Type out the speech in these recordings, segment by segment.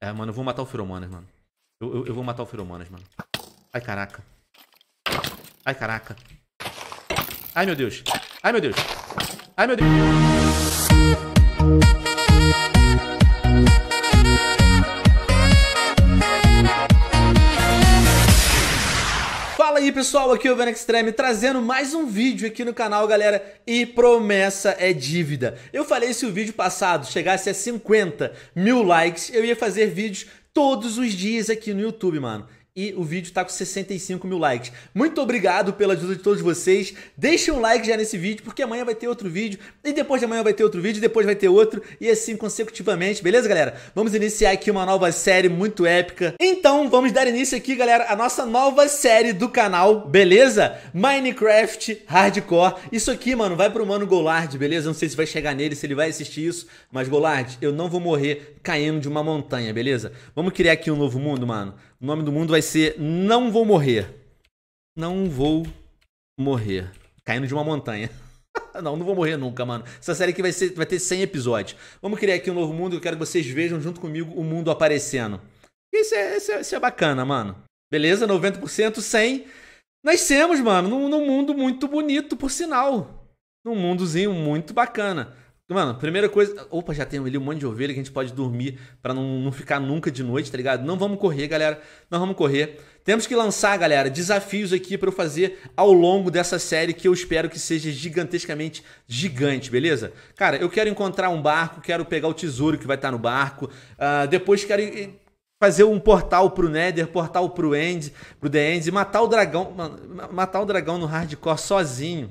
É, mano, eu vou matar o Firomonas, mano. Eu, eu, eu vou matar o Firomonas, mano. Ai, caraca. Ai, caraca. Ai, meu Deus. Ai, meu Deus. Ai, meu Deus. pessoal, aqui é o Ben Extreme trazendo mais um vídeo aqui no canal, galera. E promessa é dívida. Eu falei se o vídeo passado chegasse a 50 mil likes, eu ia fazer vídeos todos os dias aqui no YouTube, mano e o vídeo está com 65 mil likes. Muito obrigado pela ajuda de todos vocês. Deixem um like já nesse vídeo, porque amanhã vai ter outro vídeo, e depois de amanhã vai ter outro vídeo, depois vai ter outro, e assim consecutivamente, beleza, galera? Vamos iniciar aqui uma nova série muito épica. Então, vamos dar início aqui, galera, a nossa nova série do canal, beleza? Minecraft Hardcore. Isso aqui, mano, vai pro mano Golard, beleza? Não sei se vai chegar nele, se ele vai assistir isso, mas Golard, eu não vou morrer caindo de uma montanha, beleza? Vamos criar aqui um novo mundo, mano? O nome do mundo vai ser Não Vou Morrer. Não Vou Morrer. Caindo de uma montanha. não, não vou morrer nunca, mano. Essa série aqui vai, ser, vai ter 100 episódios. Vamos criar aqui um novo mundo. Eu quero que vocês vejam junto comigo o mundo aparecendo. Isso é, isso é, isso é bacana, mano. Beleza? 90%, 100. Nascemos, mano, num, num mundo muito bonito, por sinal. Num mundozinho muito bacana. Mano, primeira coisa. Opa, já tem ali um monte de ovelha que a gente pode dormir para não, não ficar nunca de noite, tá ligado? Não vamos correr, galera. Não vamos correr. Temos que lançar, galera, desafios aqui para eu fazer ao longo dessa série que eu espero que seja gigantescamente gigante, beleza? Cara, eu quero encontrar um barco, quero pegar o tesouro que vai estar tá no barco. Uh, depois quero fazer um portal pro Nether, portal pro End, pro The End, e matar o dragão. Mano, matar o dragão no hardcore sozinho.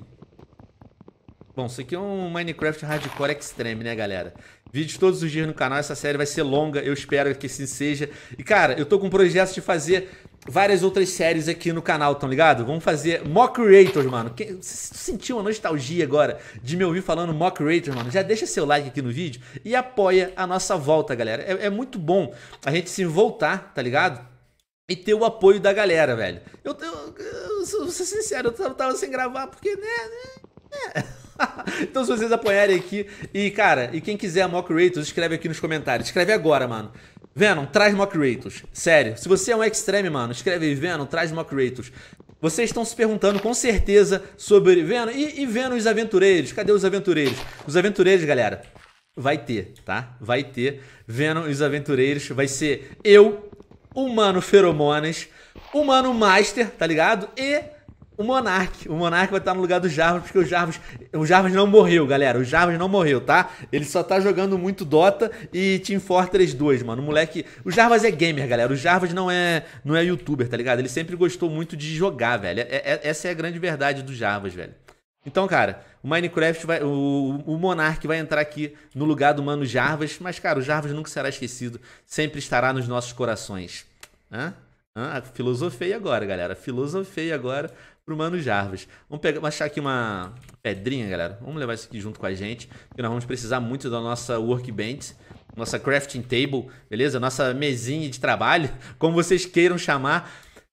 Bom, isso aqui é um Minecraft Hardcore Extreme, né, galera? Vídeos todos os dias no canal, essa série vai ser longa, eu espero que assim seja. E, cara, eu tô com um projeto de fazer várias outras séries aqui no canal, tão ligado? Vamos fazer Mock Creators, mano. Você sentiu uma nostalgia agora de me ouvir falando Mock Creators, mano? Já deixa seu like aqui no vídeo e apoia a nossa volta, galera. É, é muito bom a gente se voltar, tá ligado? e ter o apoio da galera, velho. Eu, eu, eu, eu vou ser sincero, eu tava, tava sem gravar porque, né, né. né? então se vocês apoiarem aqui. E, cara, e quem quiser Mock Ratings, escreve aqui nos comentários. Escreve agora, mano. Venom, traz Mock Ratings. Sério. Se você é um extreme, mano, escreve aí, Venom, traz Mock Ratings. Vocês estão se perguntando com certeza sobre Venom. E, e Venom os aventureiros? Cadê os aventureiros? Os aventureiros, galera. Vai ter, tá? Vai ter Venom e os Aventureiros. Vai ser eu, Humano Feromonas, Humano Master, tá ligado? E o Monark. O Monark vai estar no lugar do Jarvis, porque o Jarvis, o Jarvis não morreu, galera. O Jarvis não morreu, tá? Ele só tá jogando muito Dota e Team Fortress 2, mano. O moleque, o Jarvis é gamer, galera. O Jarvis não é, não é youtuber, tá ligado? Ele sempre gostou muito de jogar, velho. É, é, essa é a grande verdade do Jarvis, velho. Então, cara, o Minecraft vai. O, o Monark vai entrar aqui no lugar do mano Jarvis, mas, cara, o Jarvis nunca será esquecido. Sempre estará nos nossos corações. Hã? Ah, filosofei agora, galera. Filosofei agora pro Mano Jarvis. Vamos pegar, achar aqui uma pedrinha, galera. Vamos levar isso aqui junto com a gente, que nós vamos precisar muito da nossa workbench, nossa crafting table, beleza? Nossa mesinha de trabalho, como vocês queiram chamar.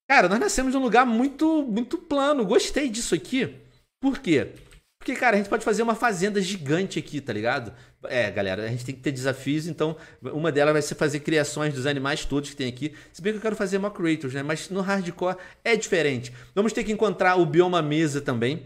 Cara, nós nascemos num lugar muito, muito plano. Gostei disso aqui. Por quê? Porque, cara, a gente pode fazer uma fazenda gigante aqui, tá ligado? É, galera, a gente tem que ter desafios, então uma delas vai ser fazer criações dos animais todos que tem aqui. Se bem que eu quero fazer uma creators, né? Mas no hardcore é diferente. Vamos ter que encontrar o bioma mesa também.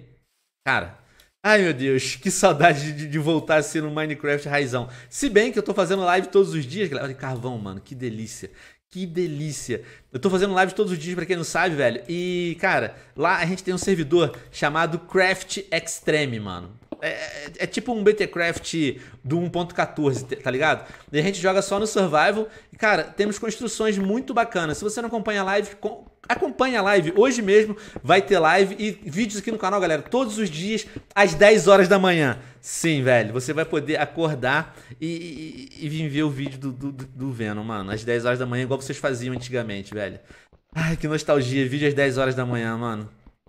Cara, ai meu Deus, que saudade de, de voltar a ser no um Minecraft raizão. Se bem que eu tô fazendo live todos os dias, galera. Olha, carvão, mano, que delícia. Que delícia. Eu tô fazendo live todos os dias, para quem não sabe, velho. E, cara, lá a gente tem um servidor chamado Craft Extreme, mano. É, é, é tipo um Betacraft do 1.14, tá ligado? E a gente joga só no Survival. E, cara, temos construções muito bacanas. Se você não acompanha a live, acompanha a live. Hoje mesmo vai ter live e vídeos aqui no canal, galera, todos os dias, às 10 horas da manhã. Sim, velho, você vai poder acordar e, e, e vir ver o vídeo do, do, do Venom, mano, às 10 horas da manhã, igual vocês faziam antigamente, velho. Ai, que nostalgia, vídeo às 10 horas da manhã, mano.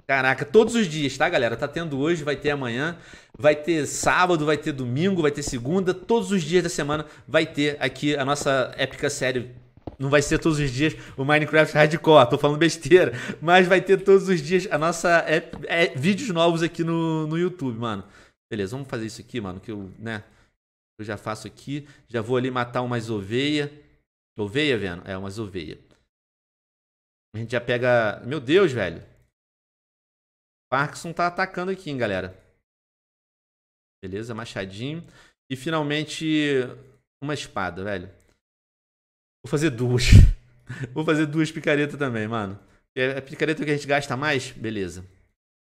Caraca, todos os dias, tá, galera? Tá tendo hoje, vai ter amanhã, vai ter sábado, vai ter domingo, vai ter segunda, todos os dias da semana vai ter aqui a nossa épica série. Não vai ser todos os dias o Minecraft Hardcore, tô falando besteira, mas vai ter todos os dias a nossa é, é, vídeos novos aqui no, no YouTube, mano. Beleza, vamos fazer isso aqui, mano, que eu, né, eu já faço aqui, já vou ali matar umas oveia. Oveia, vendo? É, umas oveia. A gente já pega, meu Deus, velho. Parkinson tá atacando aqui, hein, galera. Beleza, machadinho. E finalmente, uma espada, velho. Vou fazer duas. Vou fazer duas picaretas também, mano. É a picareta que a gente gasta mais? Beleza.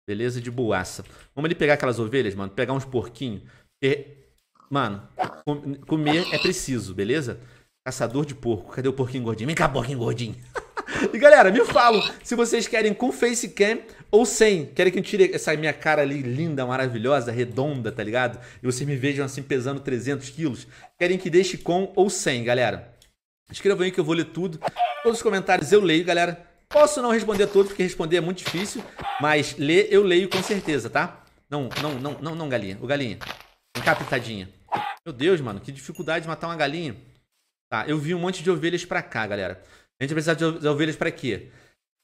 Beleza de boaça. Vamos ali pegar aquelas ovelhas, mano. Pegar uns porquinhos. mano, com comer é preciso, beleza? Caçador de porco. Cadê o porquinho gordinho? Vem cá, porquinho gordinho. e galera, me falam se vocês querem com facecam ou sem. Querem que eu tire essa minha cara ali linda, maravilhosa, redonda, tá ligado? E vocês me vejam assim pesando 300 quilos. Querem que deixe com ou sem, galera? Escrevam aí que eu vou ler tudo. Todos os comentários eu leio, galera. Posso não responder todos, porque responder é muito difícil. Mas ler eu leio com certeza, tá? Não, não, não, não, não, galinha. O galinha. Vem cá, pitadinha. Meu Deus, mano, que dificuldade de matar uma galinha. Tá, eu vi um monte de ovelhas pra cá, galera. A gente vai precisar de ovelhas pra quê?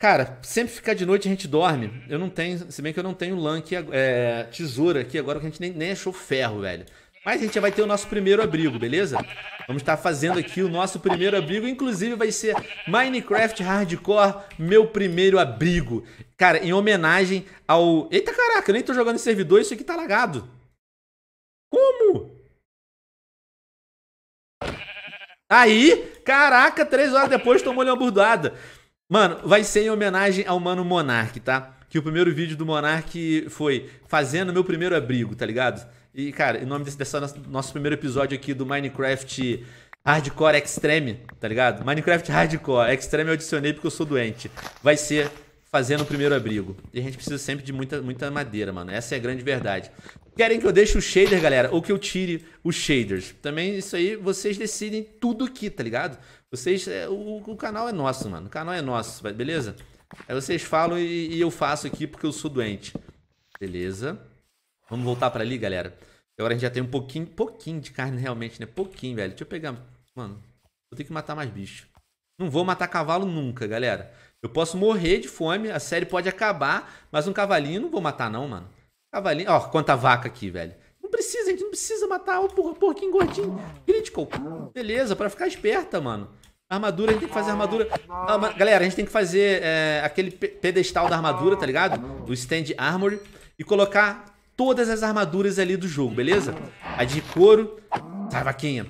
Cara, sempre ficar de noite a gente dorme. Eu não tenho, se bem que eu não tenho lã aqui, é, tesoura aqui agora, que a gente nem, nem achou ferro, velho. Mas a gente já vai ter o nosso primeiro abrigo, beleza? Vamos estar fazendo aqui o nosso primeiro abrigo, inclusive vai ser Minecraft Hardcore, meu primeiro abrigo. Cara, em homenagem ao... Eita caraca, eu nem tô jogando em servidor, isso aqui tá lagado. Como? Aí, caraca, três horas depois tomou-lhe uma burdoada. Mano, vai ser em homenagem ao Mano Monark, tá? Que o primeiro vídeo do Monark foi fazendo meu primeiro abrigo, tá ligado? E, cara, em nome desse, desse nosso, primeiro episódio aqui do Minecraft Hardcore Extreme, tá ligado? Minecraft Hardcore Extreme eu adicionei porque eu sou doente. Vai ser fazendo o primeiro abrigo. E a gente precisa sempre de muita, muita madeira, mano. Essa é a grande verdade. Querem que eu deixe o shader, galera? Ou que eu tire os shaders? Também isso aí vocês decidem tudo aqui, tá ligado? Vocês. É, o, o canal é nosso, mano. O canal é nosso, beleza? Aí vocês falam e, e eu faço aqui porque eu sou doente. Beleza. Vamos voltar para ali, galera. Agora a gente já tem um pouquinho, pouquinho de carne realmente, né? Pouquinho, velho. Deixa eu pegar. Mano, eu tenho que matar mais bicho. Não vou matar cavalo nunca, galera. Eu posso morrer de fome, a série pode acabar, mas um cavalinho não vou matar não, mano. Cavalinho, ó, quanta vaca aqui, velho precisa, a gente não precisa matar o porquinho gordinho. Critical. Beleza, para ficar esperta, mano. Armadura, a gente tem que fazer armadura. Ah, galera, a gente tem que fazer é, aquele pedestal da armadura, tá ligado? Do stand armory. E colocar todas as armaduras ali do jogo, beleza? A de couro. Sai, tá, vaquinha.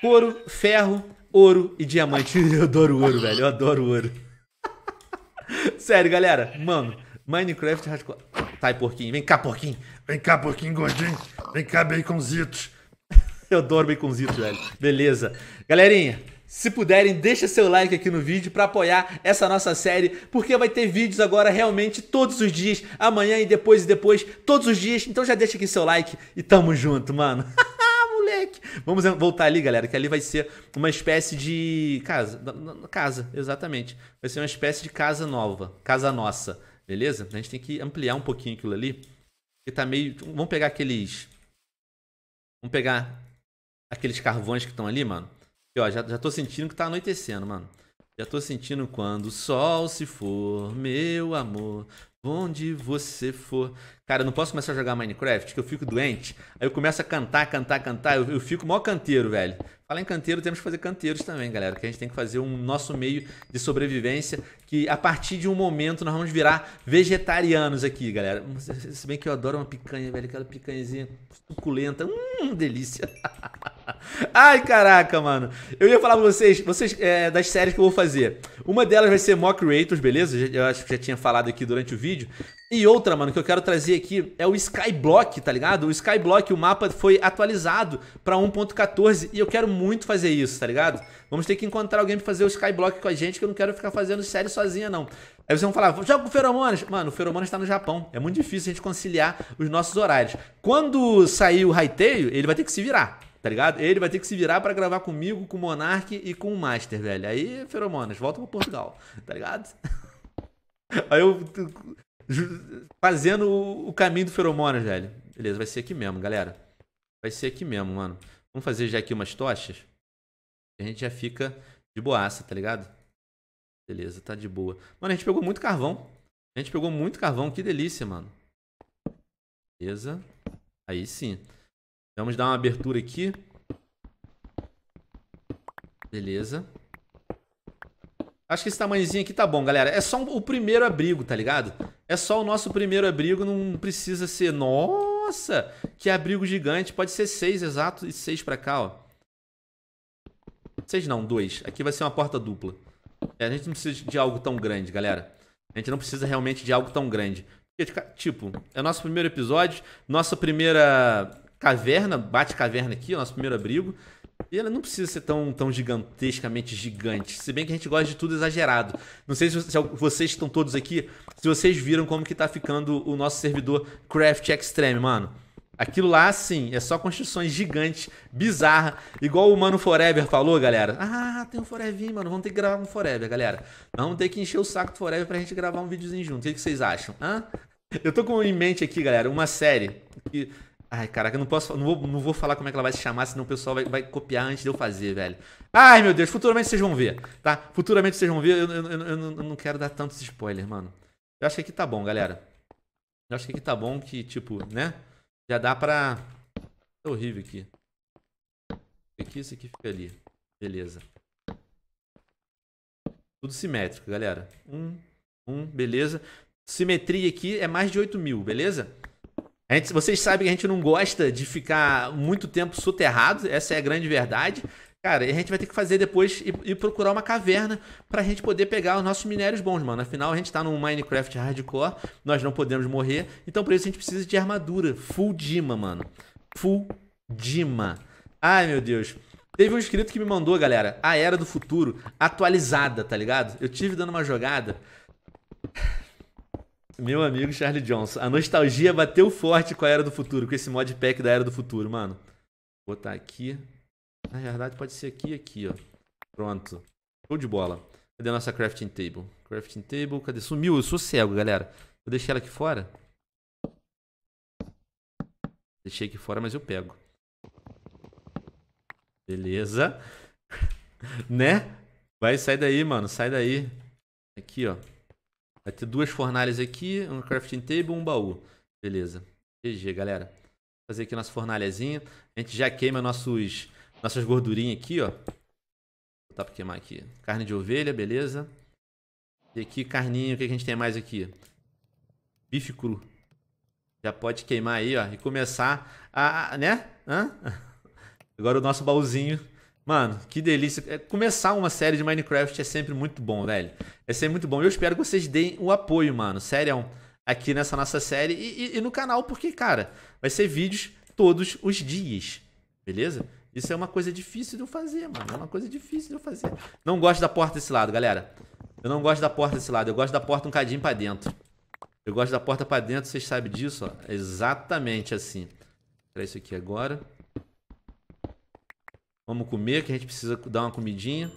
Couro, ferro, ouro e diamante. Eu adoro ouro, velho. Eu adoro ouro. Sério, galera. Mano, Minecraft hardcore. Tá, porquinho. Vem cá, porquinho. Vem cá, porquinho gordinho. Vem cá, baconzitos. Eu adoro baconzitos, velho. Beleza. Galerinha, se puderem, deixa seu like aqui no vídeo para apoiar essa nossa série, porque vai ter vídeos agora realmente todos os dias, amanhã e depois e depois, todos os dias. Então já deixa aqui seu like e tamo junto, mano. Moleque. Vamos voltar ali, galera, que ali vai ser uma espécie de casa, casa, exatamente. Vai ser uma espécie de casa nova, casa nossa, beleza? A gente tem que ampliar um pouquinho aquilo ali que tá meio. Vamos pegar aqueles. Vamos pegar aqueles carvões que estão ali, mano. E, ó, já, já tô sentindo que tá anoitecendo, mano. Já tô sentindo quando o sol se for, meu amor, onde você for. Cara, eu não posso começar a jogar Minecraft, que eu fico doente. Aí eu começo a cantar, cantar, cantar. Eu, eu fico mó canteiro, velho. Falar em canteiro, temos que fazer canteiros também, galera. Que a gente tem que fazer um nosso meio de sobrevivência. Que a partir de um momento nós vamos virar vegetarianos aqui, galera. Se bem que eu adoro uma picanha, velho. Aquela picanhazinha suculenta. Hum, delícia. Ai, caraca, mano. Eu ia falar pra vocês, vocês é, das séries que eu vou fazer. Uma delas vai ser Mock Creators, beleza? Eu acho que já tinha falado aqui durante o vídeo. E outra, mano, que eu quero trazer aqui é o Skyblock, tá ligado? O Skyblock, o mapa foi atualizado pra 1.14 e eu quero muito fazer isso, tá ligado? Vamos ter que encontrar alguém pra fazer o Skyblock com a gente, que eu não quero ficar fazendo série sozinha, não. Aí vocês vão falar, joga com o Feromonas. Mano, o Feromonas tá no Japão. É muito difícil a gente conciliar os nossos horários. Quando sair o Raiteio, ele vai ter que se virar. Tá ligado? Ele vai ter que se virar para gravar comigo, com o Monark e com o Master, velho. Aí, feromonas, volta pra Portugal, tá ligado? Aí eu. Fazendo o caminho do feromonas, velho. Beleza, vai ser aqui mesmo, galera. Vai ser aqui mesmo, mano. Vamos fazer já aqui umas tochas. A gente já fica de boaça, tá ligado? Beleza, tá de boa. Mano, a gente pegou muito carvão. A gente pegou muito carvão, que delícia, mano. Beleza. Aí sim. Vamos dar uma abertura aqui. Beleza. Acho que esse tamanhozinho aqui tá bom, galera. É só o primeiro abrigo, tá ligado? É só o nosso primeiro abrigo, não precisa ser... Nossa, que abrigo gigante. Pode ser seis, exato, e seis pra cá, ó. Seis não, dois. Aqui vai ser uma porta dupla. É, a gente não precisa de algo tão grande, galera. A gente não precisa realmente de algo tão grande. tipo, é nosso primeiro episódio, nossa primeira caverna, bate-caverna aqui, o nosso primeiro abrigo. E ela não precisa ser tão, tão gigantescamente gigante. Se bem que a gente gosta de tudo exagerado. Não sei se, vocês estão todos aqui, se vocês viram como que tá ficando o nosso servidor Craft Extreme, mano. Aquilo lá, sim, é só construções gigantes, bizarra, igual o Mano Forever falou, galera. Ah, tem um Forever, mano, vamos ter que gravar um Forever, galera. Vamos ter que encher o saco do Forever pra gente gravar um videozinho junto. O que, que vocês acham? Hã? Eu tô com em mente aqui, galera, uma série que Ai, caraca, eu não posso. Não vou, não vou falar como é que ela vai se chamar, senão o pessoal vai, vai copiar antes de eu fazer, velho. Ai, meu Deus, futuramente vocês vão ver, tá? Futuramente vocês vão ver, eu, eu, eu, eu não quero dar tantos spoilers, mano. Eu acho que aqui tá bom, galera. Eu acho que aqui tá bom, que, tipo, né? Já dá pra. Tá horrível aqui. Aqui, isso aqui fica ali. Beleza. Tudo simétrico, galera. Um, um, beleza. Simetria aqui é mais de 8 mil, beleza? A gente, vocês sabem que a gente não gosta de ficar muito tempo soterrado, essa é a grande verdade. Cara, a gente vai ter que fazer depois e, procurar uma caverna pra gente poder pegar os nossos minérios bons, mano. Afinal, a gente tá num Minecraft hardcore, nós não podemos morrer. Então, por isso, a gente precisa de armadura. Full Dima, mano. Full Dima. Ai, meu Deus. Teve um inscrito que me mandou, galera, a Era do Futuro atualizada, tá ligado? Eu tive dando uma jogada. Meu amigo Charlie Johnson, a nostalgia bateu forte com a Era do Futuro, com esse modpack da Era do Futuro, mano. Vou botar aqui. Na verdade, pode ser aqui e aqui, ó. Pronto. Show de bola. Cadê a nossa crafting table? Crafting table, cadê? Sumiu, eu sou cego, galera. Vou deixar ela aqui fora. Deixei aqui fora, mas eu pego. Beleza. né? Vai, sai daí, mano. Sai daí. Aqui, ó. Vai ter duas fornalhas aqui, um crafting table, um baú. Beleza. GG, galera. Vou fazer aqui nossa fornalhazinha. A gente já queima nossos, nossas gordurinhas aqui, ó. Vou botar pra queimar aqui. Carne de ovelha, beleza. E aqui, carninho, o que a gente tem mais aqui? Bife cru. Já pode queimar aí, ó. E começar a... né? Hã? Agora o nosso baúzinho Mano, que delícia. É, começar uma série de Minecraft é sempre muito bom, velho. É sempre muito bom. Eu espero que vocês deem o apoio, mano. Sério, aqui nessa nossa série e, e, e no canal, porque, cara, vai ser vídeos todos os dias. Beleza? Isso é uma coisa difícil de eu fazer, mano. É uma coisa difícil de eu fazer. Não gosto da porta desse lado, galera. Eu não gosto da porta desse lado. Eu gosto da porta um cadinho pra dentro. Eu gosto da porta pra dentro, vocês sabem disso, ó. É exatamente assim. Vou tirar isso aqui agora. Vamos comer, que a gente precisa dar uma comidinha.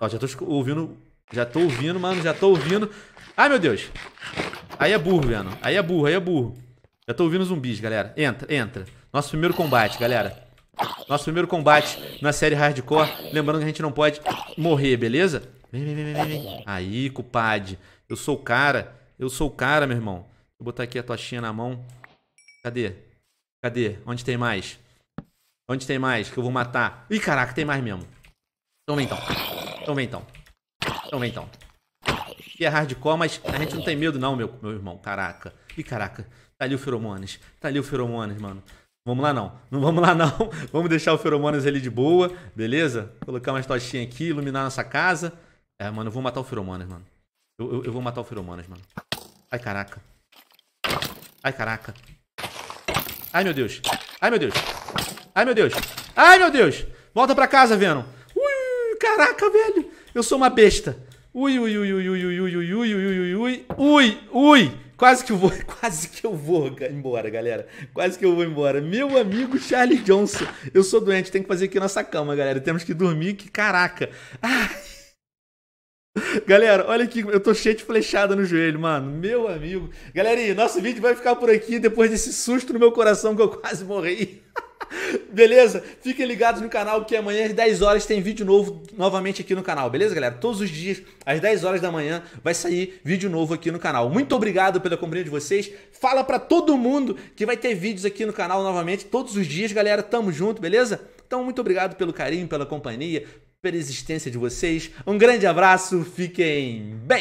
Ó, já tô ouvindo. Já tô ouvindo, mano. Já tô ouvindo. Ai, meu Deus. Aí é burro, Venom. Aí é burro, aí é burro. Já tô ouvindo zumbis, galera. Entra, entra. Nosso primeiro combate, galera. Nosso primeiro combate na série Hardcore. Lembrando que a gente não pode morrer, beleza? Vem, vem, vem, vem, vem. Aí, cupade. Eu sou o cara. Eu sou o cara, meu irmão. Vou botar aqui a tochinha na mão. Cadê? Cadê? Onde tem mais? Onde tem mais que eu vou matar? Ih, caraca, tem mais mesmo. Toma então. Toma então. Toma então. Aqui então. Então então. é hardcore, mas a gente não tem medo não, meu, meu irmão. Caraca. Ih, caraca. Tá ali o Feromonas. Tá ali o Feromonas, mano. Vamos lá não. Não vamos lá não. vamos deixar o Feromonas ali de boa, beleza? Colocar umas tochinhas aqui, iluminar nossa casa. É, mano, eu vou matar o Feromonas, mano. Eu, eu, eu vou matar o Feromonas, mano. Ai, caraca. Ai, caraca. Ai, meu Deus. Ai, meu Deus. Ai, meu Deus. Ai, meu Deus. Volta pra casa, Venom. Ui, caraca, velho. Eu sou uma besta. Ui, ui, ui, ui, ui, ui, ui, ui, ui, ui, ui, ui, ui. Quase que eu vou, quase que eu vou embora, galera. Quase que eu vou embora. Meu amigo Charlie Johnson. Eu sou doente, tem que fazer aqui nossa cama, galera. Temos que dormir, que caraca. Ai. Galera, olha aqui, eu tô cheio de flechada no joelho, mano. Meu amigo. Galerinha, nosso vídeo vai ficar por aqui depois desse susto no meu coração que eu quase morri. beleza? Fiquem ligados no canal que amanhã às 10 horas tem vídeo novo novamente aqui no canal, beleza, galera? Todos os dias, às 10 horas da manhã, vai sair vídeo novo aqui no canal. Muito obrigado pela companhia de vocês. Fala para todo mundo que vai ter vídeos aqui no canal novamente todos os dias, galera. Tamo junto, beleza? Então, muito obrigado pelo carinho, pela companhia, pela existência de vocês. Um grande abraço, fiquem bem!